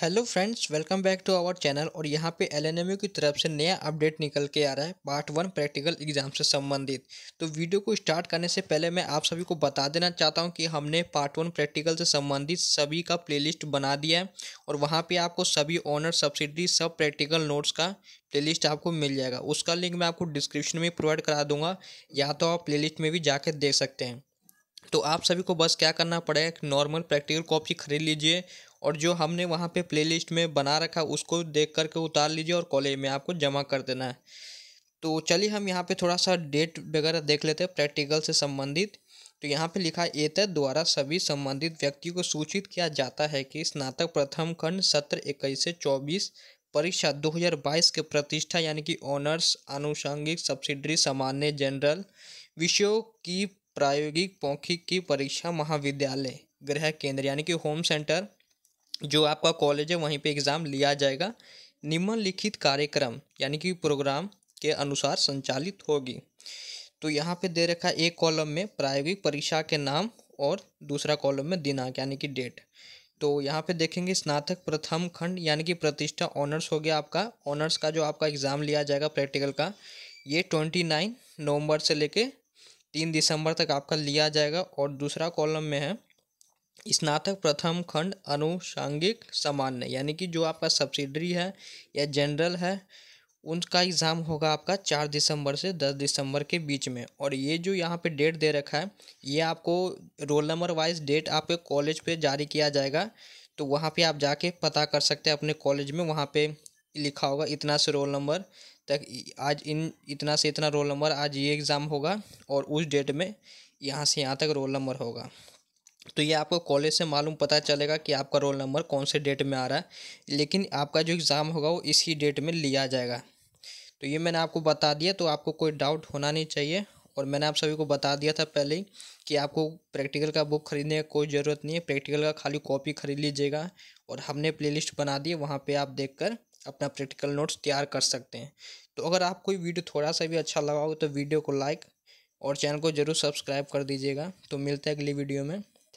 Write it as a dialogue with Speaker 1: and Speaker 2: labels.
Speaker 1: hello friends welcome back to our channel और यहाँ पे एल की तरफ से नया अपडेट निकल के आ रहा है पार्ट वन प्रैक्टिकल एग्जाम से संबंधित तो वीडियो को स्टार्ट करने से पहले मैं आप सभी को बता देना चाहता हूँ कि हमने पार्ट वन प्रैक्टिकल से संबंधित सभी का प्लेलिस्ट बना दिया है और वहाँ पे आपको सभी ऑनर सब्सिडी सब प्रैक्टिकल नोट्स का प्लेलिस्ट आपको मिल जाएगा उसका लिंक मैं आपको डिस्क्रिप्शन में प्रोवाइड करा दूंगा या तो आप प्ले में भी जाकर देख सकते हैं तो आप सभी को बस क्या करना पड़ेगा नॉर्मल प्रैक्टिकल कॉपी खरीद लीजिए और जो हमने वहाँ पे प्लेलिस्ट में बना रखा उसको देख करके उतार लीजिए और कॉलेज में आपको जमा कर देना है तो चलिए हम यहाँ पे थोड़ा सा डेट वगैरह देख लेते हैं प्रैक्टिकल से संबंधित तो यहाँ पे लिखा है एतद द्वारा सभी संबंधित व्यक्ति को सूचित किया जाता है कि स्नातक प्रथम खंड सत्र इक्कीस से चौबीस परीक्षा 2022 के प्रतिष्ठा यानी कि ऑनर्स आनुषंगिक सब्सिडरी सामान्य जनरल विषयों की प्रायोगिक पौखिक की परीक्षा महाविद्यालय गृह केंद्र यानी कि होम सेंटर जो आपका कॉलेज है वहीं पे एग्ज़ाम लिया जाएगा निम्नलिखित कार्यक्रम यानी कि प्रोग्राम के अनुसार संचालित होगी तो यहाँ पे दे रखा है एक कॉलम में प्रायोगिक परीक्षा के नाम और दूसरा कॉलम में दिनांक यानी कि डेट तो यहाँ पे देखेंगे स्नातक प्रथम खंड यानी कि प्रतिष्ठा ऑनर्स हो गया आपका ऑनर्स का जो आपका एग्ज़ाम लिया जाएगा प्रैक्टिकल का ये ट्वेंटी नाइन नवम्बर से लेके तीन दिसंबर तक आपका लिया जाएगा और दूसरा कॉलम में है स्नातक प्रथम खंड अनुषांगिक सामान्य यानी कि जो आपका सब्सिडरी है या जनरल है उनका एग्ज़ाम होगा आपका चार दिसंबर से दस दिसंबर के बीच में और ये जो यहाँ पे डेट दे रखा है ये आपको रोल नंबर वाइज डेट आपके कॉलेज पे जारी किया जाएगा तो वहाँ पे आप जाके पता कर सकते हैं अपने कॉलेज में वहाँ पे लिखा होगा इतना से रोल नंबर तक आज इन इतना से इतना रोल नंबर आज ये एग्ज़ाम होगा और उस डेट में यहाँ से यहाँ तक रोल नंबर होगा तो ये आपको कॉलेज से मालूम पता चलेगा कि आपका रोल नंबर कौन से डेट में आ रहा है लेकिन आपका जो एग्ज़ाम होगा वो इसी डेट में लिया जाएगा तो ये मैंने आपको बता दिया तो आपको कोई डाउट होना नहीं चाहिए और मैंने आप सभी को बता दिया था पहले ही कि आपको प्रैक्टिकल का बुक खरीदने की कोई ज़रूरत नहीं है प्रैक्टिकल का खाली कॉपी खरीद लीजिएगा और हमने प्लेलिस्ट बना दी वहाँ पे आप देखकर अपना प्रैक्टिकल नोट्स तैयार कर सकते हैं तो अगर आप कोई वीडियो थोड़ा सा भी अच्छा लगा हो तो वीडियो को लाइक और चैनल को ज़रूर सब्सक्राइब कर दीजिएगा तो मिलते हैं अगली वीडियो में